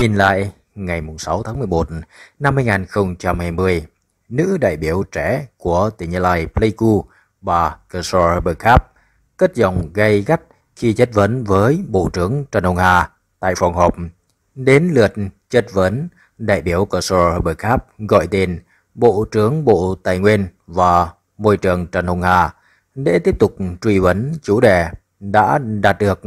Nhìn lại, ngày 6 tháng 11 năm 2020, nữ đại biểu trẻ của tỉnh Gia Lai Pleiku, bà Kesor Berkap, kết dòng gây gắt khi chất vấn với Bộ trưởng Trần Hồng Hà tại phòng họp. Đến lượt chất vấn, đại biểu Kesor Berkap gọi tên Bộ trưởng Bộ Tài nguyên và Môi trường Trần Hồng Hà để tiếp tục truy vấn chủ đề đã đạt được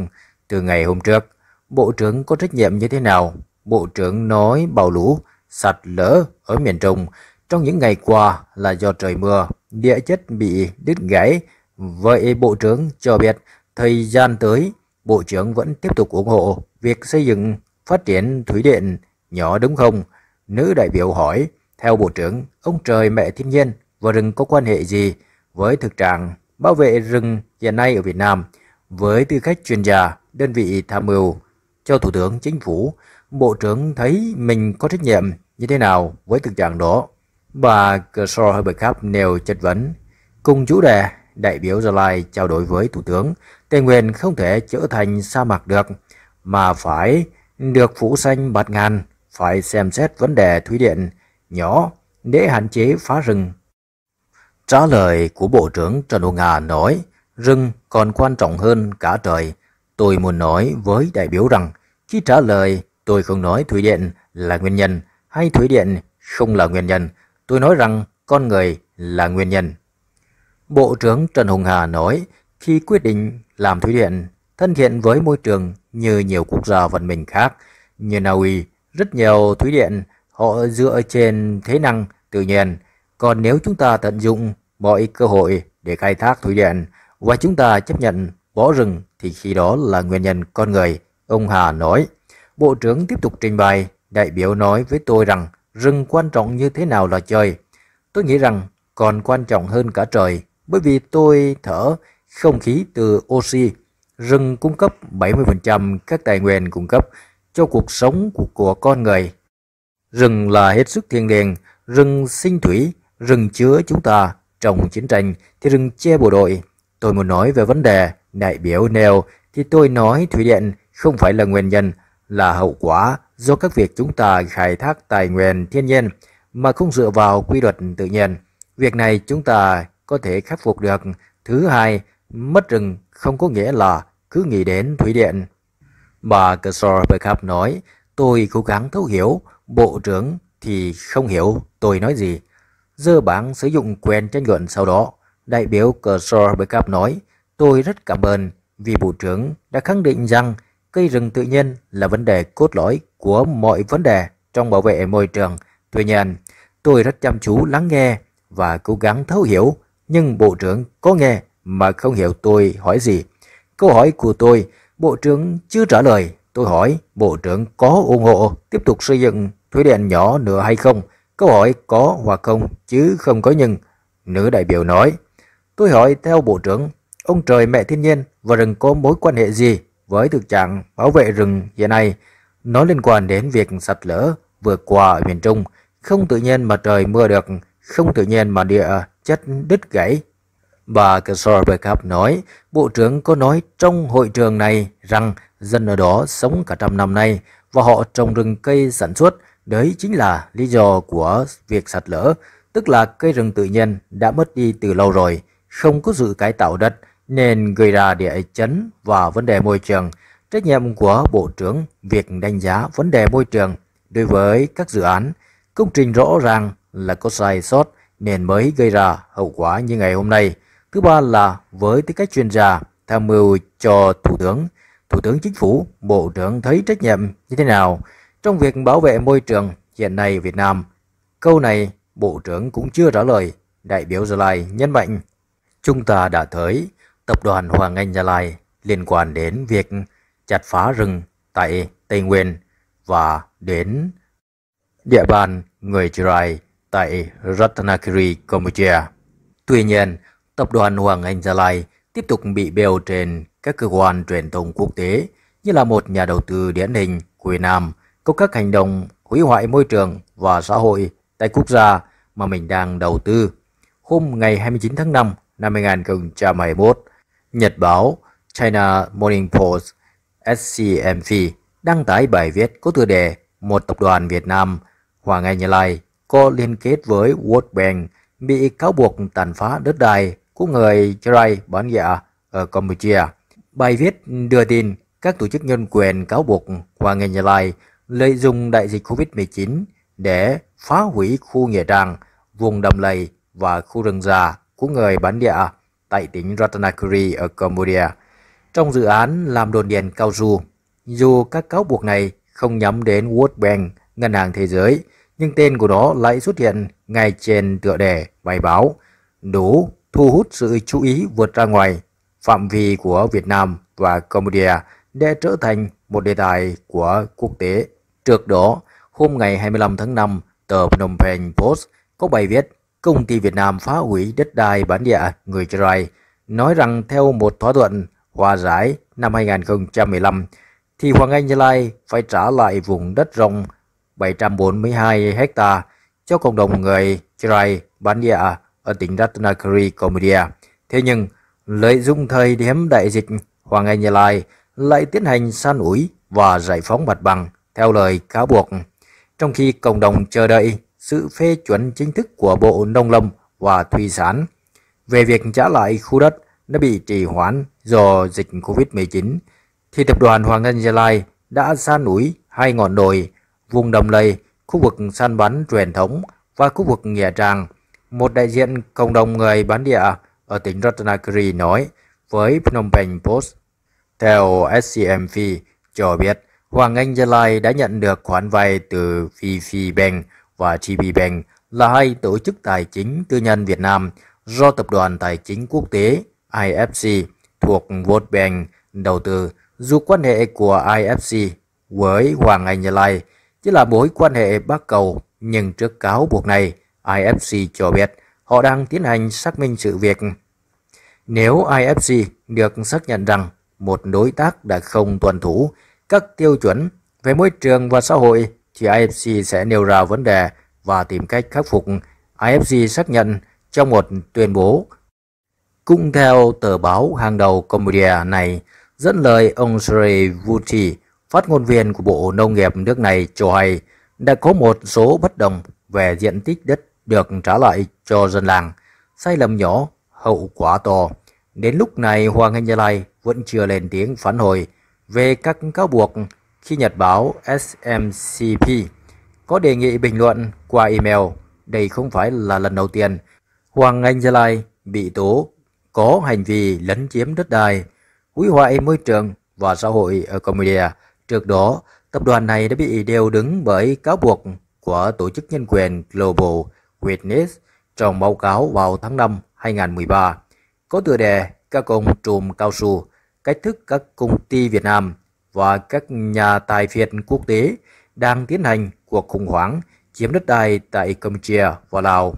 từ ngày hôm trước. Bộ trưởng có trách nhiệm như thế nào Bộ trưởng nói bão lũ, sạt lở ở miền Trung trong những ngày qua là do trời mưa, địa chất bị đứt gãy. Vậy Bộ trưởng cho biết thời gian tới, Bộ trưởng vẫn tiếp tục ủng hộ việc xây dựng phát triển thủy điện nhỏ đúng không? Nữ đại biểu hỏi, theo Bộ trưởng, ông trời mẹ thiên nhiên và rừng có quan hệ gì với thực trạng bảo vệ rừng hiện nay ở Việt Nam? Với tư cách chuyên gia, đơn vị tham mưu cho Thủ tướng Chính phủ, Bộ trưởng thấy mình có trách nhiệm như thế nào với thực trạng đó? Bà Kershaw Herbert nêu chất vấn. Cùng chủ đề, đại biểu Gia Lai trao đổi với Thủ tướng, Tây Nguyên không thể trở thành sa mạc được, mà phải được phủ xanh bạt ngàn, phải xem xét vấn đề thủy điện nhỏ để hạn chế phá rừng. Trả lời của Bộ trưởng Trần Hồ Ngà nói, rừng còn quan trọng hơn cả trời. Tôi muốn nói với đại biểu rằng, khi trả lời Tôi không nói thủy điện là nguyên nhân hay thủy điện không là nguyên nhân. Tôi nói rằng con người là nguyên nhân. Bộ trưởng Trần Hùng Hà nói khi quyết định làm thủy điện thân thiện với môi trường như nhiều quốc gia văn mình khác như Na Uy, rất nhiều thủy điện họ dựa trên thế năng tự nhiên. Còn nếu chúng ta tận dụng mọi cơ hội để khai thác thủy điện và chúng ta chấp nhận bỏ rừng thì khi đó là nguyên nhân con người, ông Hà nói. Bộ trưởng tiếp tục trình bày, đại biểu nói với tôi rằng rừng quan trọng như thế nào là trời. Tôi nghĩ rằng còn quan trọng hơn cả trời, bởi vì tôi thở không khí từ oxy. Rừng cung cấp 70% các tài nguyên cung cấp cho cuộc sống của, của con người. Rừng là hết sức thiêng liêng, rừng sinh thủy, rừng chứa chúng ta. Trong chiến tranh thì rừng che bộ đội. Tôi muốn nói về vấn đề đại biểu nêu thì tôi nói thủy điện không phải là nguyên nhân là hậu quả do các việc chúng ta khai thác tài nguyên thiên nhiên mà không dựa vào quy luật tự nhiên. Việc này chúng ta có thể khắc phục được. Thứ hai, mất rừng không có nghĩa là cứ nghĩ đến thủy điện. Bà Kersor Berkhap nói, tôi cố gắng thấu hiểu, bộ trưởng thì không hiểu tôi nói gì. Dơ bảng sử dụng quyền tranh luận sau đó, đại biểu Kersor Berkhap nói, tôi rất cảm ơn vì bộ trưởng đã khẳng định rằng cây rừng tự nhiên là vấn đề cốt lõi của mọi vấn đề trong bảo vệ môi trường. Tuy nhiên, tôi rất chăm chú lắng nghe và cố gắng thấu hiểu, nhưng Bộ trưởng có nghe mà không hiểu tôi hỏi gì. Câu hỏi của tôi, Bộ trưởng chưa trả lời. Tôi hỏi Bộ trưởng có ủng hộ tiếp tục xây dựng thủy điện nhỏ nữa hay không? Câu hỏi có hoặc không chứ không có nhưng. Nữ đại biểu nói, tôi hỏi theo Bộ trưởng, ông trời mẹ thiên nhiên và rừng có mối quan hệ gì với thực trạng bảo vệ rừng hiện nay, nó liên quan đến việc sạt lở vừa qua ở miền Trung, không tự nhiên mà trời mưa được, không tự nhiên mà địa chất đứt gãy. Bà Kesorbergap nói, Bộ trưởng có nói trong hội trường này rằng dân ở đó sống cả trăm năm nay và họ trồng rừng cây sản xuất, đấy chính là lý do của việc sạt lở, tức là cây rừng tự nhiên đã mất đi từ lâu rồi, không có sự cải tạo đất, nên gây ra địa chấn và vấn đề môi trường. Trách nhiệm của Bộ trưởng việc đánh giá vấn đề môi trường đối với các dự án, công trình rõ ràng là có sai sót nên mới gây ra hậu quả như ngày hôm nay. Thứ ba là với tư cách chuyên gia tham mưu cho Thủ tướng, Thủ tướng Chính phủ, Bộ trưởng thấy trách nhiệm như thế nào trong việc bảo vệ môi trường hiện nay Việt Nam. Câu này Bộ trưởng cũng chưa trả lời, đại biểu Gia Lai nhấn mạnh. Chúng ta đã thấy tập đoàn Hoàng Anh Gia Lai liên quan đến việc chặt phá rừng tại Tây Nguyên và đến địa bàn người Chirai tại Ratanakiri, Campuchia. Tuy nhiên, tập đoàn Hoàng Anh Gia Lai tiếp tục bị bêu trên các cơ quan truyền thông quốc tế như là một nhà đầu tư điển hình của Việt Nam có các hành động hủy hoại môi trường và xã hội tại quốc gia mà mình đang đầu tư. Hôm ngày 29 tháng 5 năm 2021, Nhật báo China Morning Post SCMV đăng tải bài viết có tựa đề Một tập đoàn Việt Nam Hoàng Anh Gia Lai có liên kết với World Bank bị cáo buộc tàn phá đất đai của người Chrai bán dạ ở Campuchia. Bài viết đưa tin các tổ chức nhân quyền cáo buộc Hoàng Anh Gia Lai lợi dụng đại dịch Covid-19 để phá hủy khu nghĩa trang, vùng đầm lầy và khu rừng già của người bán địa tại tỉnh Ratanakiri ở Cambodia trong dự án làm đồn điền cao su. Dù các cáo buộc này không nhắm đến World Bank, Ngân hàng Thế giới, nhưng tên của nó lại xuất hiện ngay trên tựa đề bài báo, đủ thu hút sự chú ý vượt ra ngoài phạm vi của Việt Nam và Cambodia để trở thành một đề tài của quốc tế. Trước đó, hôm ngày 25 tháng 5, tờ Phnom Penh Post có bài viết công ty Việt Nam phá hủy đất đai bản địa người Israel, nói rằng theo một thỏa thuận hòa giải năm 2015, thì Hoàng Anh Gia Lai phải trả lại vùng đất rộng 742 hecta cho cộng đồng người Israel bản địa ở tỉnh Ratnakiri, Cambodia. Thế nhưng, lợi dụng thời điểm đại dịch, Hoàng Anh Gia Lai lại tiến hành san ủi và giải phóng mặt bằng theo lời cáo buộc, trong khi cộng đồng chờ đợi sự phê chuẩn chính thức của Bộ Nông Lâm và Thủy sản về việc trả lại khu đất đã bị trì hoãn do dịch Covid-19, thì tập đoàn Hoàng Anh Gia Lai đã sa núi hai ngọn đồi, vùng đồng lầy, khu vực săn bắn truyền thống và khu vực Nghĩa Trang. Một đại diện cộng đồng người bán địa ở tỉnh Ratanakiri nói với Phnom Penh Post. Theo SCMV cho biết, Hoàng Anh Gia Lai đã nhận được khoản vay từ VV Bank và TB Bank là hai tổ chức tài chính tư nhân Việt Nam do Tập đoàn Tài chính Quốc tế IFC thuộc World Bank đầu tư dù quan hệ của IFC với Hoàng Anh Gia Lai chỉ là mối quan hệ bắt cầu nhưng trước cáo buộc này IFC cho biết họ đang tiến hành xác minh sự việc. Nếu IFC được xác nhận rằng một đối tác đã không tuân thủ các tiêu chuẩn về môi trường và xã hội thì IFC sẽ nêu ra vấn đề và tìm cách khắc phục. IFC xác nhận trong một tuyên bố. Cũng theo tờ báo hàng đầu Cambodia này, dẫn lời ông Sri Vuti, phát ngôn viên của Bộ Nông nghiệp nước này cho hay đã có một số bất đồng về diện tích đất được trả lại cho dân làng. Sai lầm nhỏ, hậu quả to. Đến lúc này Hoàng Anh Gia Lai vẫn chưa lên tiếng phản hồi về các cáo buộc khi nhật báo SMCP có đề nghị bình luận qua email. Đây không phải là lần đầu tiên Hoàng Anh Gia Lai bị tố có hành vi lấn chiếm đất đai, hủy hoại môi trường và xã hội ở Campuchia. Trước đó, tập đoàn này đã bị đều đứng bởi cáo buộc của Tổ chức Nhân quyền Global Witness trong báo cáo vào tháng 5 2013 có tựa đề các ông trùm cao su cách thức các công ty Việt Nam và các nhà tài phiệt quốc tế đang tiến hành cuộc khủng hoảng chiếm đất đai tại Campuchia và Lào.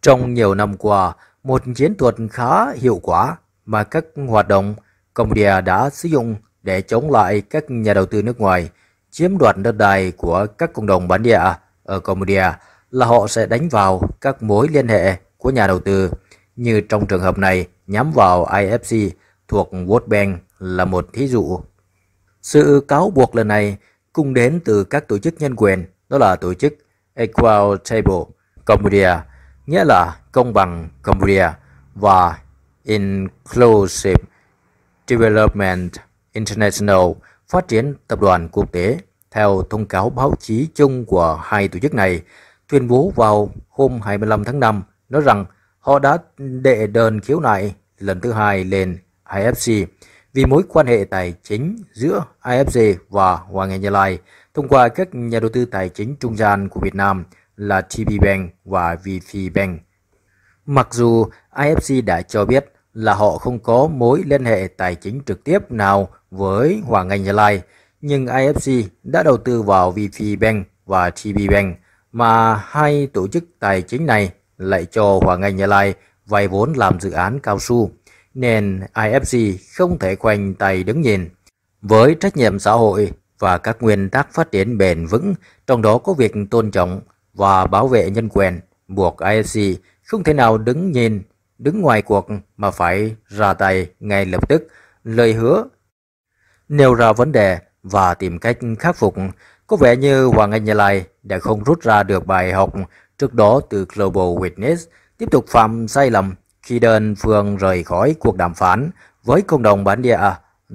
Trong nhiều năm qua, một chiến thuật khá hiệu quả mà các hoạt động Campuchia đã sử dụng để chống lại các nhà đầu tư nước ngoài chiếm đoạt đất đai của các cộng đồng bản địa ở Campuchia là họ sẽ đánh vào các mối liên hệ của nhà đầu tư, như trong trường hợp này nhắm vào IFC thuộc World Bank là một thí dụ. Sự cáo buộc lần này cũng đến từ các tổ chức nhân quyền, đó là tổ chức Equal Table Cambodia, nghĩa là công bằng Cambodia và Inclusive Development International phát triển tập đoàn quốc tế. Theo thông cáo báo chí chung của hai tổ chức này, tuyên bố vào hôm 25 tháng 5 nói rằng họ đã đệ đơn khiếu nại lần thứ hai lên IFC vì mối quan hệ tài chính giữa AFG và Hoàng Anh Gia Lai thông qua các nhà đầu tư tài chính trung gian của Việt Nam là TB Bank và VP Bank. Mặc dù IFC đã cho biết là họ không có mối liên hệ tài chính trực tiếp nào với Hoàng Anh Gia Lai, nhưng IFC đã đầu tư vào VP Bank và TB Bank mà hai tổ chức tài chính này lại cho Hoàng Anh Gia Lai vay vốn làm dự án cao su nên IFC không thể khoanh tay đứng nhìn. Với trách nhiệm xã hội và các nguyên tắc phát triển bền vững, trong đó có việc tôn trọng và bảo vệ nhân quyền, buộc IFC không thể nào đứng nhìn, đứng ngoài cuộc mà phải ra tay ngay lập tức, lời hứa, nêu ra vấn đề và tìm cách khắc phục. Có vẻ như Hoàng Anh nhà Lai đã không rút ra được bài học trước đó từ Global Witness, tiếp tục phạm sai lầm khi đơn phương rời khỏi cuộc đàm phán với cộng đồng bản địa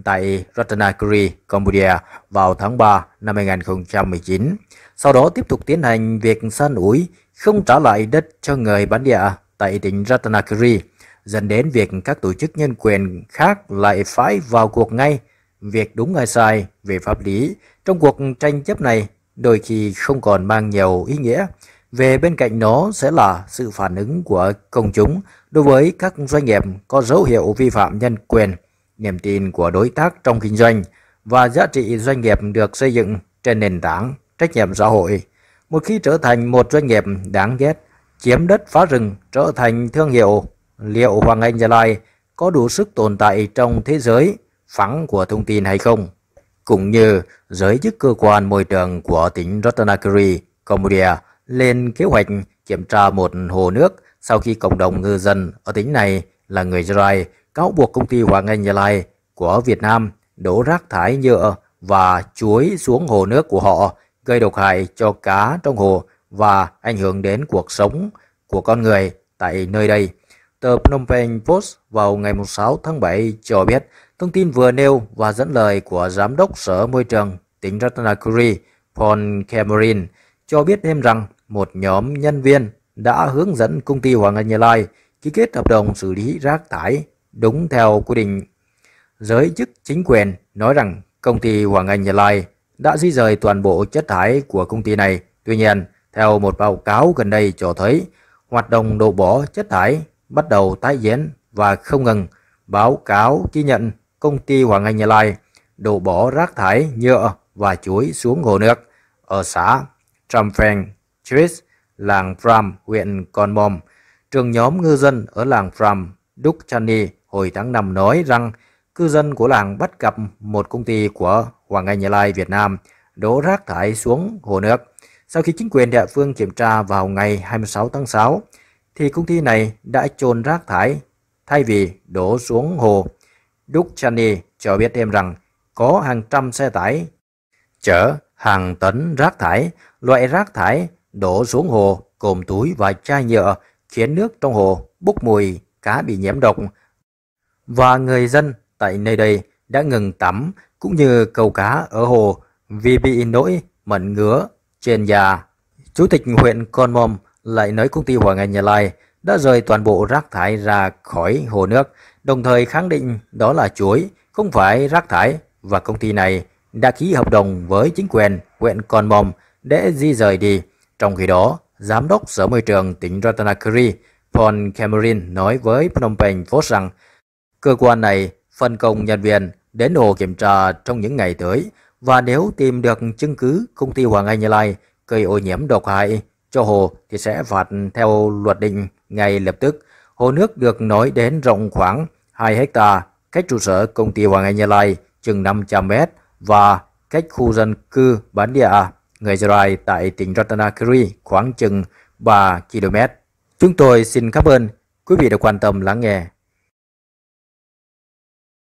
tại Ratanakiri, Cambodia vào tháng 3 năm 2019, sau đó tiếp tục tiến hành việc san ủi không trả lại đất cho người bản địa tại tỉnh Ratanakiri, dẫn đến việc các tổ chức nhân quyền khác lại phải vào cuộc ngay việc đúng hay sai về pháp lý trong cuộc tranh chấp này đôi khi không còn mang nhiều ý nghĩa về bên cạnh nó sẽ là sự phản ứng của công chúng đối với các doanh nghiệp có dấu hiệu vi phạm nhân quyền, niềm tin của đối tác trong kinh doanh và giá trị doanh nghiệp được xây dựng trên nền tảng trách nhiệm xã hội. Một khi trở thành một doanh nghiệp đáng ghét, chiếm đất phá rừng trở thành thương hiệu liệu Hoàng Anh Gia Lai có đủ sức tồn tại trong thế giới phẳng của thông tin hay không? Cũng như giới chức cơ quan môi trường của tỉnh Ratanakiri, Cambodia lên kế hoạch kiểm tra một hồ nước sau khi cộng đồng ngư dân ở tỉnh này là người Israel cáo buộc công ty Hoàng Anh Gia Lai của Việt Nam đổ rác thải nhựa và chuối xuống hồ nước của họ gây độc hại cho cá trong hồ và ảnh hưởng đến cuộc sống của con người tại nơi đây. Tờ Phnom Penh Post vào ngày 6 tháng 7 cho biết thông tin vừa nêu và dẫn lời của Giám đốc Sở Môi trường tỉnh Ratnakiri, Paul Cameron, cho biết thêm rằng một nhóm nhân viên đã hướng dẫn công ty Hoàng Anh Gia Lai ký kết hợp đồng xử lý rác thải đúng theo quy định. Giới chức chính quyền nói rằng công ty Hoàng Anh Gia Lai đã di rời toàn bộ chất thải của công ty này. Tuy nhiên, theo một báo cáo gần đây cho thấy, hoạt động đổ bỏ chất thải bắt đầu tái diễn và không ngừng. Báo cáo ghi nhận công ty Hoàng Anh Gia Lai đổ bỏ rác thải nhựa và chuối xuống hồ nước ở xã Tramfeng, Chris, làng Pram, huyện Con Conmom. Trường nhóm ngư dân ở làng Pram, Đúc Chani hồi tháng 5 nói rằng cư dân của làng bắt gặp một công ty của Hoàng Anh Gia Lai Việt Nam đổ rác thải xuống hồ nước. Sau khi chính quyền địa phương kiểm tra vào ngày 26 tháng 6, thì công ty này đã chôn rác thải thay vì đổ xuống hồ. Đúc Chani cho biết thêm rằng có hàng trăm xe tải chở hàng tấn rác thải, loại rác thải đổ xuống hồ, cùng túi và chai nhựa khiến nước trong hồ bốc mùi cá bị nhiễm độc. Và người dân tại nơi đây đã ngừng tắm cũng như câu cá ở hồ vì bị nỗi mẩn ngứa trên da. Chủ tịch huyện Con Mom lại nói công ty Hoàng Anh Nhà Lai đã rời toàn bộ rác thải ra khỏi hồ nước, đồng thời khẳng định đó là chuối, không phải rác thải và công ty này đã ký hợp đồng với chính quyền huyện Con Mom để di rời đi. Trong khi đó, Giám đốc Sở Môi trường tỉnh Ratanakiri Paul Cameron nói với Phnom Penh Post rằng cơ quan này phân công nhân viên đến hồ kiểm tra trong những ngày tới và nếu tìm được chứng cứ công ty Hoàng Anh Gia Lai gây ô nhiễm độc hại cho hồ thì sẽ phạt theo luật định ngay lập tức. Hồ nước được nói đến rộng khoảng 2 hecta cách trụ sở công ty Hoàng Anh Gia Lai chừng 500 mét và cách khu dân cư bán địa người Israel tại tỉnh Ratanakiri khoảng chừng 3 km. Chúng tôi xin cảm ơn quý vị đã quan tâm lắng nghe.